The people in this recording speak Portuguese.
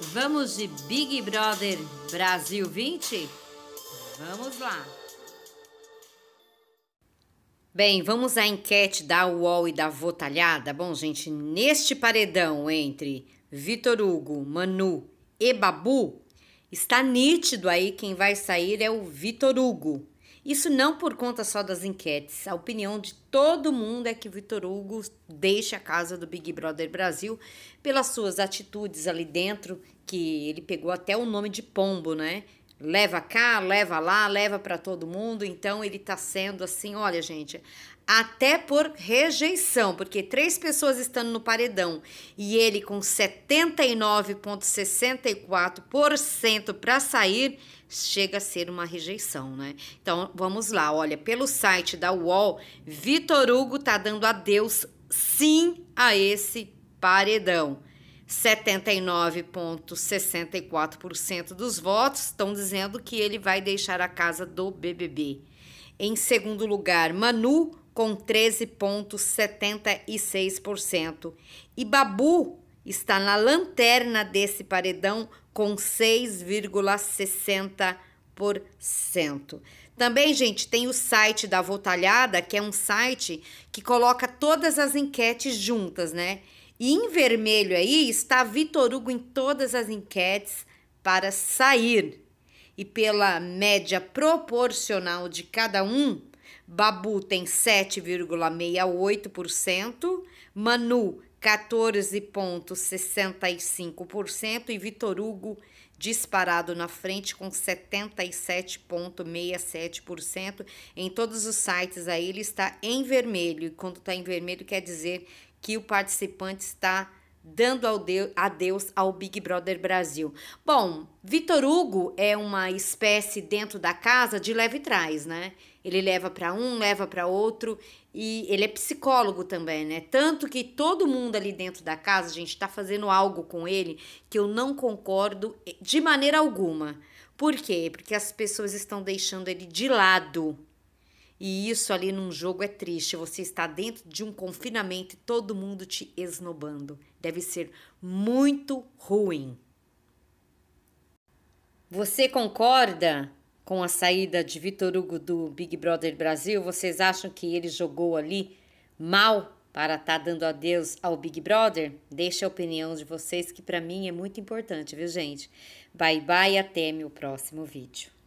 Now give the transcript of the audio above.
Vamos de Big Brother Brasil 20? Vamos lá! Bem, vamos à enquete da UOL e da Votalhada. Bom, gente, neste paredão entre Vitor Hugo, Manu e Babu, está nítido aí quem vai sair é o Vitor Hugo, isso não por conta só das enquetes. A opinião de todo mundo é que Vitor Hugo deixa a casa do Big Brother Brasil pelas suas atitudes ali dentro, que ele pegou até o nome de pombo, né? leva cá, leva lá, leva para todo mundo. Então ele está sendo assim, olha, gente, até por rejeição, porque três pessoas estando no paredão e ele com 79,64% para sair, chega a ser uma rejeição, né? Então vamos lá, olha, pelo site da UOL, Vitor Hugo tá dando adeus sim a esse paredão. 79,64% dos votos estão dizendo que ele vai deixar a casa do BBB. Em segundo lugar, Manu, com 13,76%. E Babu está na lanterna desse paredão, com 6,60%. Também, gente, tem o site da Votalhada, que é um site que coloca todas as enquetes juntas, né? E em vermelho aí está Vitor Hugo em todas as enquetes para sair. E pela média proporcional de cada um, Babu tem 7,68%, Manu 14,65% e Vitor Hugo disparado na frente com 77,67%. Em todos os sites aí ele está em vermelho. E quando está em vermelho quer dizer que o participante está dando adeus ao Big Brother Brasil. Bom, Vitor Hugo é uma espécie dentro da casa de leve trás, né? Ele leva para um, leva para outro e ele é psicólogo também, né? Tanto que todo mundo ali dentro da casa, a gente, está fazendo algo com ele que eu não concordo de maneira alguma. Por quê? Porque as pessoas estão deixando ele de lado e isso ali num jogo é triste. Você está dentro de um confinamento e todo mundo te esnobando. Deve ser muito ruim. Você concorda com a saída de Vitor Hugo do Big Brother Brasil? Vocês acham que ele jogou ali mal para estar tá dando adeus ao Big Brother? Deixe a opinião de vocês que para mim é muito importante, viu, gente? Bye bye, até meu próximo vídeo.